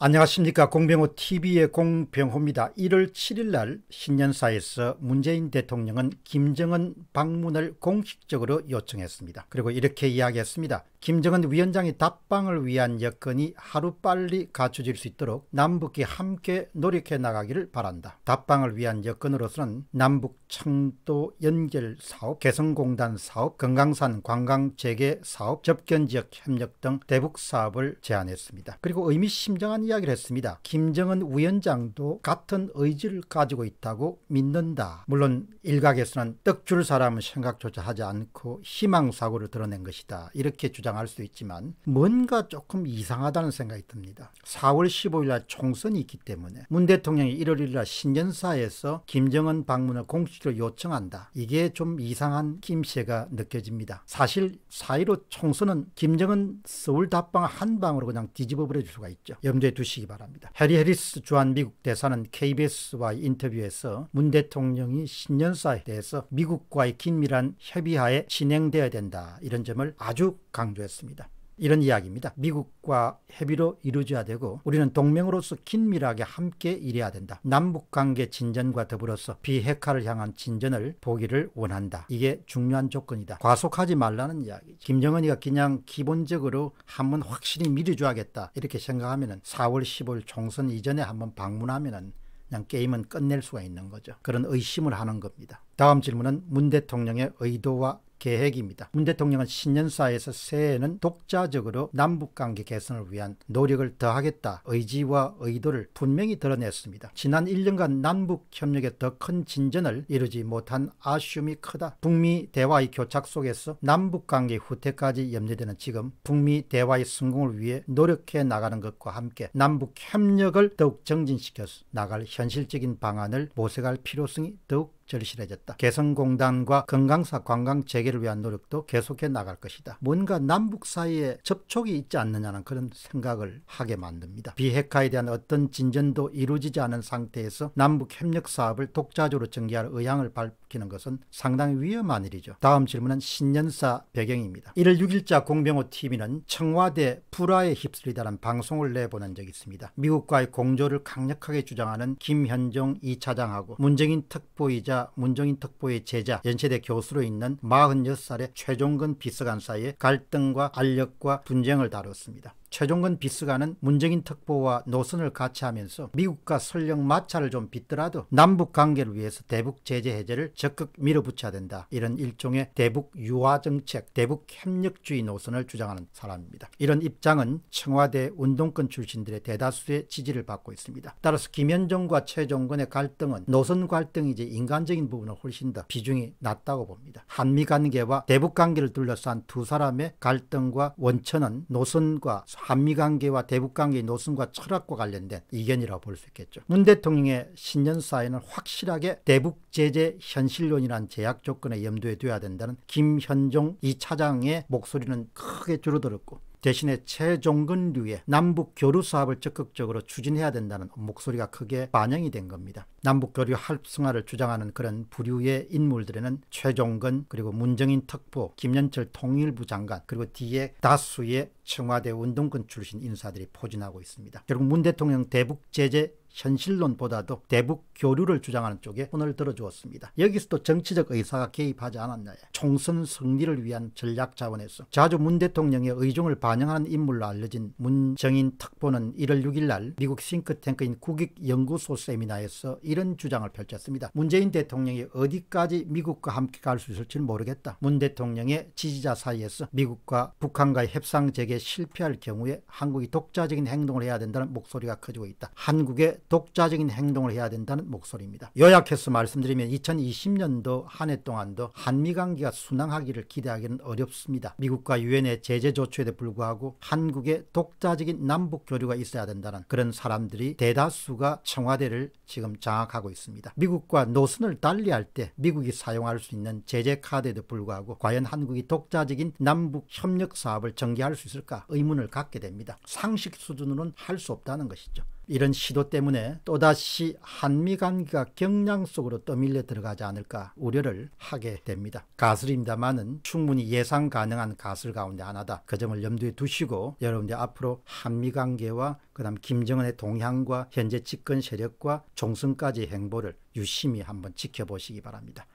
안녕하십니까 공병호 TV의 공병호입니다. 1월 7일 날 신년사에서 문재인 대통령은 김정은 방문을 공식적으로 요청했습니다. 그리고 이렇게 이야기했습니다. 김정은 위원장이 답방을 위한 여건이 하루빨리 갖춰질 수 있도록 남북이 함께 노력해 나가기를 바란다. 답방을 위한 여건으로서는 남북 청도 연결 사업, 개성공단 사업, 금강산 관광 재개 사업, 접견 지역 협력 등 대북 사업을 제안했습니다. 그리고 의미심장한 이야기를 했습니다. 김정은 위원장도 같은 의지를 가지고 있다고 믿는다. 물론 일각에서는 떡 줄 사람 은 생각조차 하지 않고 희망 사고를 드러낸 것이다. 이렇게 주장 주장할 수도 있지만 뭔가 조금 이상하다는 생각이 듭니다. 4월 15일 날 총선이 있기 때문에 문 대통령이 1월 1일 날 신년사에서 김정은 방문을 공식적으로 요청한다. 이게 좀 이상한 김새가 느껴집니다. 사실 4.15 총선은 김정은 서울 답방 한 방으로 그냥 뒤집어 버려줄 수가 있죠. 염두에 두시기 바랍니다. 해리 해리스 주한 미국 대사는 k b s 와 인터뷰에서 문 대통령이 신년사에 대해서 미국과의 긴밀한 협의하에 진행되어야 된다. 이런 점을 아주 강조 니다 강조했습니다. 이런 이야기입니다. 미국과 협의로 이루어져야 되고 우리는 동맹으로서 긴밀하게 함께 일해야 된다. 남북 관계 진전과 더불어서 비핵화를 향한 진전을 보기를 원한다. 이게 중요한 조건이다. 과속하지 말라는 이야기. 김정은이가 그냥 기본적으로 한 번 확실히 미리 줘야겠다 이렇게 생각하면은 4월 15일 총선 이전에 한번 방문하면은 그냥 게임은 끝낼 수가 있는 거죠. 그런 의심을 하는 겁니다. 다음 질문은 문 대통령의 의도와 계획입니다. 문 대통령은 신년사에서 새해에는 독자적으로 남북관계 개선을 위한 노력을 더하겠다 의지와 의도를 분명히 드러냈습니다. 지난 1년간 남북협력에 더 큰 진전을 이루지 못한 아쉬움이 크다. 북미 대화의 교착 속에서 남북관계 후퇴까지 염려되는 지금 북미 대화의 성공을 위해 노력해 나가는 것과 함께 남북협력을 더욱 정진시켜서 나갈 현실적인 방안을 모색할 필요성이 더욱 절실해졌다. 개성공단과 건강사 관광 재개를 위한 노력도 계속해 나갈 것이다. 뭔가 남북 사이에 접촉이 있지 않느냐는 그런 생각을 하게 만듭니다. 비핵화에 대한 어떤 진전도 이루어지지 않은 상태에서 남북 협력 사업을 독자적으로 전개할 의향을 밝히는 것은 상당히 위험한 일이죠. 다음 질문은 신년사 배경입니다. 1월 6일자 공병호 TV는 청와대 불화에 휩쓸리다는 방송을 내보낸 적이 있습니다. 미국과의 공조를 강력하게 주장하는 김현종 2차장하고 문정인 특보이자 문정인 특보의 제자 연세대 교수로 있는 46살의 최종근 비서관사의 이 갈등과 알력과 분쟁을 다뤘습니다. 최종근 비스가는 문재인 특보와 노선을 같이 하면서 미국과 설령 마찰을 좀 빚더라도 남북 관계를 위해서 대북 제재 해제를 적극 밀어붙여야 된다. 이런 일종의 대북 유화 정책, 대북 협력주의 노선을 주장하는 사람입니다. 이런 입장은 청와대 운동권 출신들의 대다수의 지지를 받고 있습니다. 따라서 김현정과 최종근의 갈등은 노선 갈등이지 인간적인 부분을 훨씬 더 비중이 낮다고 봅니다. 한미 관계와 대북 관계를 둘러싼 두 사람의 갈등과 원천은 노선과 한미 관계와 대북 관계의 노선과 철학과 관련된 이견이라고 볼 수 있겠죠. 문 대통령의 신년 사에는 확실하게 대북 제재 현실론이란 제약 조건에 염두에 둬야 된다는 김현종 이차장의 목소리는 크게 줄어들었고 대신에 최종근 류의 남북 교류 사업을 적극적으로 추진해야 된다는 목소리가 크게 반영이 된 겁니다. 남북 교류 활성화를 주장하는 그런 부류의 인물들에는 최종근 그리고 문정인 특보, 김연철 통일부 장관 그리고 뒤에 다수의 청와대 운동권 출신 인사들이 포진하고 있습니다. 결국 문 대통령 대북 제재 현실론보다도 대북 교류를 주장하는 쪽에 손을 들어주었습니다. 여기서도 정치적 의사가 개입하지 않았나요? 총선 승리를 위한 전략 자원에서 자주 문 대통령의 의중을 반영하는 인물로 알려진 문정인 특보는 1월 6일 날 미국 싱크탱크인 국익연구소 세미나에서 이런 주장을 펼쳤습니다. 문재인 대통령이 어디까지 미국과 함께 갈 수 있을지는 모르겠다. 문 대통령의 지지자 사이에서 미국과 북한과의 협상 재개 실패할 경우에 한국이 독자적인 행동을 해야 된다는 목소리가 커지고 있다. 한국의 독자적인 행동을 해야 된다는 목소리입니다. 요약해서 말씀드리면 2020년도 한 해 동안도 한미 관계가 순항하기를 기대하기는 어렵습니다. 미국과 유엔의 제재 조치에도 불구하고 한국의 독자적인 남북 교류가 있어야 된다는 그런 사람들이 대다수가 청와대를 지금 장악하고 있습니다. 미국과 노선을 달리할 때 미국이 사용할 수 있는 제재 카드에도 불구하고 과연 한국이 독자적인 남북 협력 사업을 전개할 수 있을까 의문을 갖게 됩니다. 상식 수준으로는 할 수 없다는 것이죠. 이런 시도 때문에 또다시 한미 관계가 경량 속으로 떠밀려 들어가지 않을까 우려를 하게 됩니다. 가설입니다만은 충분히 예상 가능한 가설 가운데 하나다. 그 점을 염두에 두시고 여러분들 앞으로 한미 관계와 그다음 김정은의 동향과 현재 집권 세력과 종승까지 행보를 유심히 한번 지켜보시기 바랍니다.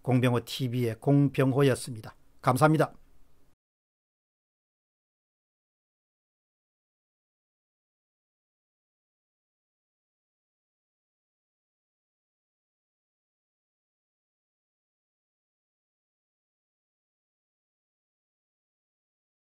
공병호 TV의 공병호였습니다. 감사합니다.